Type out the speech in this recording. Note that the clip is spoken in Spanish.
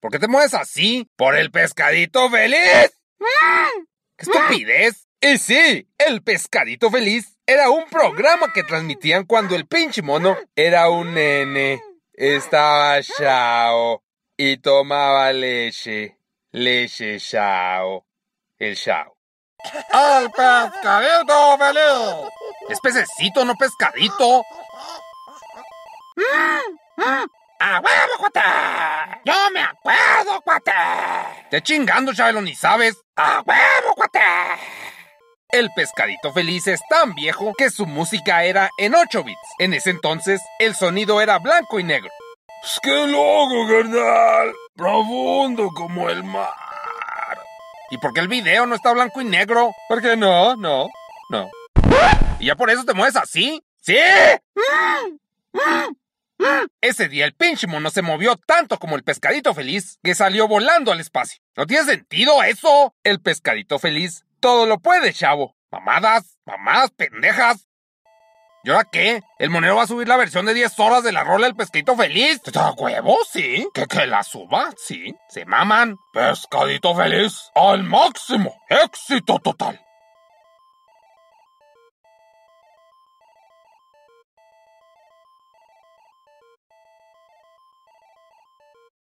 ¿Por qué te mueves así? ¿Por el pescadito feliz? ¡Qué estupidez! Y sí, el pescadito feliz era un programa que transmitían cuando el pinche mono era un nene. Estaba chao y tomaba leche. Leche chao. El chao. ¡El pescadito feliz! Es pececito, no pescadito. ¡Ah! ¡Ah! ¡A huevo, ¡Te chingando, Chabelo! ni sabes. ¡A huevo, cuate! El pescadito feliz es tan viejo que su música era en 8 bits. En ese entonces, el sonido era blanco y negro. que pues, ¡Qué loco, carnal! Profundo como el mar. ¿Y por qué el video no está blanco y negro? Porque no, no, no. ¿Y ya por eso te mueves así? ¡Sí! Mm, mm. Ese día el pinche mono se movió tanto como el pescadito feliz que salió volando al espacio. ¿No tiene sentido eso? El pescadito feliz todo lo puede, chavo. Mamadas, mamadas pendejas. ¿Y ahora qué? ¿El monero va a subir la versión de 10 horas de la rola del pescadito feliz? ¿Te huevo? Sí. ¿Que, ¿Que la suba? Sí. Se maman. Pescadito feliz al máximo. Éxito total.